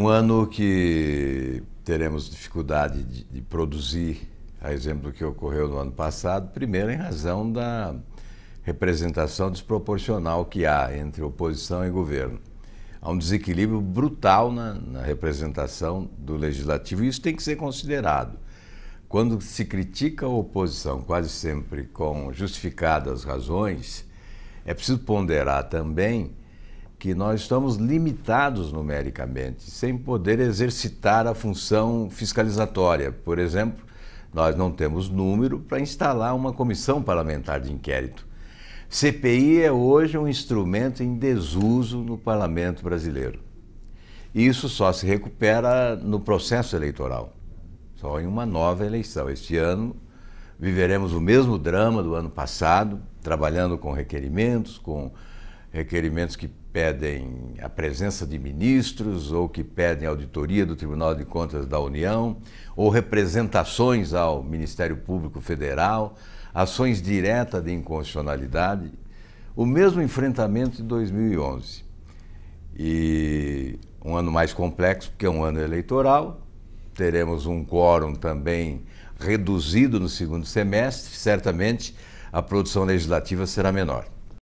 Um ano que teremos dificuldade de, de, produzir, a exemplo do que ocorreu no ano passado, primeiro em razão da representação desproporcional que há entre oposição e governo. Há um desequilíbrio brutal na, na representação do legislativo e isso tem que ser considerado. Quando se critica a oposição, quase sempre com justificadas razões, é preciso ponderar também que nós estamos limitados numericamente, sem poder exercitar a função fiscalizatória. Por exemplo, nós não temos número para instalar uma comissão parlamentar de inquérito. CPI é hoje um instrumento em desuso no parlamento brasileiro. isso só se recupera no processo eleitoral, só em uma nova eleição. Este ano viveremos o mesmo drama do ano passado, trabalhando com requerimentos, com requerimentos que pedem a presença de ministros ou que pedem auditoria do Tribunal de Contas da União ou representações ao Ministério Público Federal, ações diretas de inconstitucionalidade, o mesmo enfrentamento de 2011. E um ano mais complexo, porque é um ano eleitoral, teremos um quórum também reduzido no segundo semestre, certamente a produção legislativa será menor.